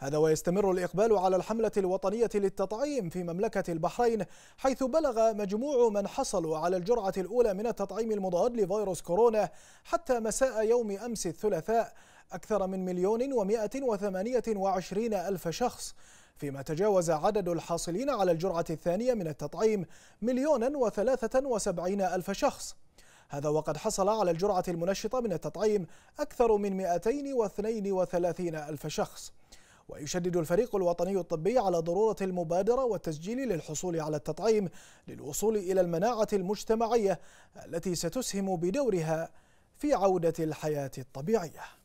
هذا ويستمر الإقبال على الحملة الوطنية للتطعيم في مملكة البحرين حيث بلغ مجموع من حصلوا على الجرعة الأولى من التطعيم المضاد لفيروس كورونا حتى مساء يوم أمس الثلاثاء أكثر من مليون ومائة وثمانية وعشرين ألف شخص فيما تجاوز عدد الحاصلين على الجرعة الثانية من التطعيم مليون وثلاثة وسبعين ألف شخص هذا وقد حصل على الجرعة المنشطة من التطعيم أكثر من 232 ألف شخص ويشدد الفريق الوطني الطبي على ضرورة المبادرة والتسجيل للحصول على التطعيم للوصول إلى المناعة المجتمعية التي ستسهم بدورها في عودة الحياة الطبيعية